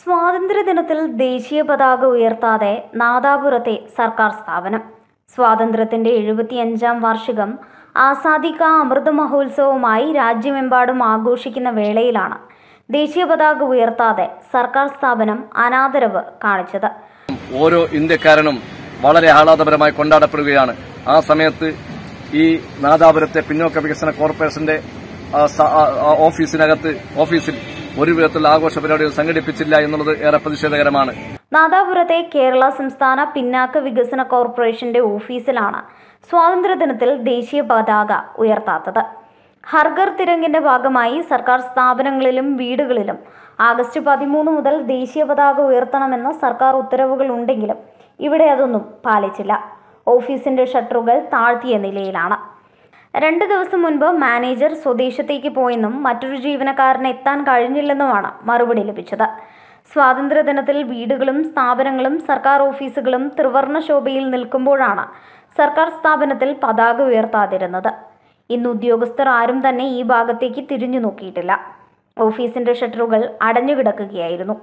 സ്വാതന്ത്ര്യദിനത്തിൽ ദേശീയ പതാക ഉയർത്താതെ നാദാപുരത്തെ സർക്കാർ സ്ഥാപനം സ്വാതന്ത്ര്യത്തിൻ്റെ എഴുപത്തിയഞ്ചാം വാർഷികം ആസാദിക അമൃത മഹോത്സവമായി രാജ്യമെമ്പാടും ആഘോഷിക്കുന്ന വേളയിലാണ് ദേശീയ പതാക ഉയർത്താതെ സർക്കാർ സ്ഥാപനം അനാദരവ് കാണിച്ചത് ഓരോ ഇന്ത്യക്കാരനും വളരെ ആഹ്ലാദപരമായി കൊണ്ടാടപ്പെടുകയാണ് ആ സമയത്ത് ഈ നാദാപുരത്തെ പിന്നോക്ക വികസന കോർപ്പറേഷന്റെ ഓഫീസിനകത്ത് ഓഫീസിൽ ഒരു വിധത്തിലുള്ള ആഘോഷ പരിപാടികൾ സംഘടിപ്പിച്ചില്ല എന്നുള്ളത് ഏറെ പ്രതിഷേധകരമാണ് നാദാപുരത്തെ കേരള സംസ്ഥാന പിന്നാക്ക വികസന കോർപ്പറേഷന്റെ ഓഫീസിലാണ് സ്വാതന്ത്ര്യദിനത്തിൽ ദേശീയ പതാക ഉയർത്താത്തത് ഹർഗർ തിരങ്കിന്റെ ഭാഗമായി സർക്കാർ സ്ഥാപനങ്ങളിലും വീടുകളിലും ആഗസ്റ്റ് പതിമൂന്ന് മുതൽ ദേശീയ പതാക ഉയർത്തണമെന്ന് സർക്കാർ ഉത്തരവുകൾ ഉണ്ടെങ്കിലും ഇവിടെ അതൊന്നും പാലിച്ചില്ല ഓഫീസിന്റെ ഷട്ടറുകൾ താഴ്ത്തിയ നിലയിലാണ് രണ്ട് ദിവസം മുൻപ് മാനേജർ സ്വദേശത്തേക്ക് പോയെന്നും മറ്റൊരു ജീവനക്കാരനെ എത്താൻ കഴിഞ്ഞില്ലെന്നുമാണ് മറുപടി ലഭിച്ചത് സ്വാതന്ത്ര്യദിനത്തിൽ വീടുകളും സ്ഥാപനങ്ങളും സർക്കാർ ഓഫീസുകളും ത്രിവർണ ശോഭയിൽ നിൽക്കുമ്പോഴാണ് സർക്കാർ സ്ഥാപനത്തിൽ പതാക ഉയർത്താതിരുന്നത് ഇന്ന് ഉദ്യോഗസ്ഥർ ആരും തന്നെ ഈ ഭാഗത്തേക്ക് തിരിഞ്ഞു നോക്കിയിട്ടില്ല ഓഫീസിന്റെ ഷട്ടറുകൾ അടഞ്ഞുകിടക്കുകയായിരുന്നു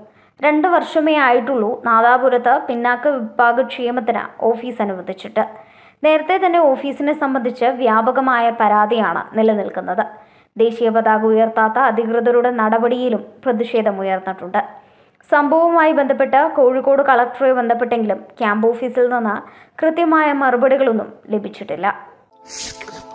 രണ്ട് വർഷമേ ആയിട്ടുള്ളൂ നാദാപുരത്ത് പിന്നാക്ക വിഭാഗ ക്ഷേമത്തിന് ഓഫീസ് അനുവദിച്ചിട്ട് നേരത്തെ തന്നെ ഓഫീസിനെ സംബന്ധിച്ച് വ്യാപകമായ പരാതിയാണ് നിലനിൽക്കുന്നത് ദേശീയ പതാക ഉയർത്താത്ത അധികൃതരുടെ നടപടിയിലും ഉയർന്നിട്ടുണ്ട് സംഭവവുമായി ബന്ധപ്പെട്ട് കോഴിക്കോട് കളക്ടറെ ബന്ധപ്പെട്ടെങ്കിലും ക്യാമ്പ് ഓഫീസിൽ നിന്ന് കൃത്യമായ മറുപടികളൊന്നും ലഭിച്ചിട്ടില്ല